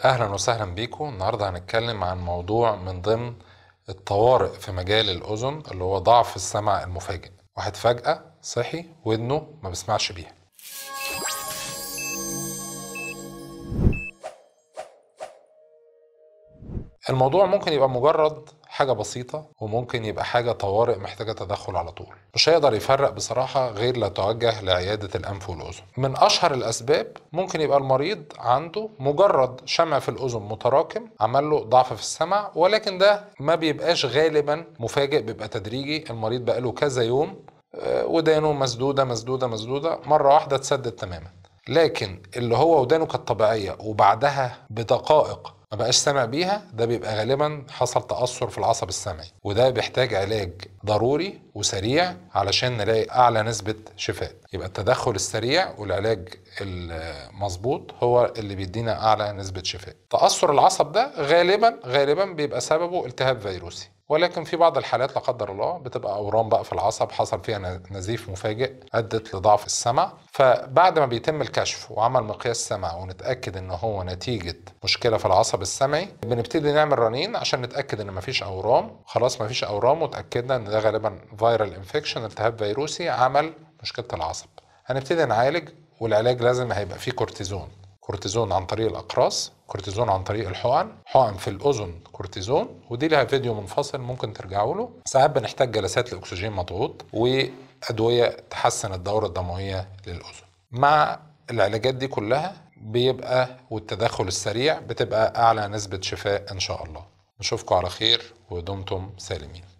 اهلا وسهلا بيكم النهارده هنتكلم عن موضوع من ضمن الطوارئ في مجال الاذن اللي هو ضعف السمع المفاجئ واحد فجاه صحي ودنه ما بسمعش بيها الموضوع ممكن يبقى مجرد حاجة بسيطة وممكن يبقى حاجة طوارئ محتاجة تدخل على طول مش هيقدر يفرق بصراحة غير لو توجه لعيادة الأنف والأذن من أشهر الأسباب ممكن يبقى المريض عنده مجرد شمع في الأذن متراكم عمل له ضعف في السمع ولكن ده ما بيبقاش غالبا مفاجئ بيبقى تدريجي المريض بقاله كذا يوم آه، ودانه مسدودة مسدودة مسدودة مرة واحدة تسدد تماما لكن اللي هو ودانه كانت طبيعية وبعدها بدقائق مبقاش بقاش سامع بيها ده بيبقى غالبا حصل تأثر في العصب السمعي وده بيحتاج علاج ضروري وسريع علشان نلاقي اعلى نسبه شفاء يبقى التدخل السريع والعلاج المظبوط هو اللي بيدينا اعلى نسبه شفاء تاثر العصب ده غالبا غالبا بيبقى سببه التهاب فيروسي ولكن في بعض الحالات لا قدر الله بتبقى اورام بقى في العصب حصل فيها نزيف مفاجئ ادت لضعف السمع فبعد ما بيتم الكشف وعمل مقياس سمع ونتاكد ان هو نتيجه مشكله في العصب السمعي بنبتدي نعمل رنين عشان نتاكد ان مفيش اورام خلاص مفيش اورام وتاكدنا ان ده غالبا فيرال انفكشن التهاب فيروسي عمل مشكله العصب هنبتدي نعالج والعلاج لازم هيبقى فيه كورتيزون كورتيزون عن طريق الاقراص كورتيزون عن طريق الحقن حقن في الاذن كورتيزون ودي لها فيديو منفصل ممكن ترجعوا له ساعات بنحتاج جلسات لاكسجين مضغوط وادويه تحسن الدوره الدمويه للاذن مع العلاجات دي كلها بيبقى والتدخل السريع بتبقى اعلى نسبه شفاء ان شاء الله نشوفكم على خير ودمتم سالمين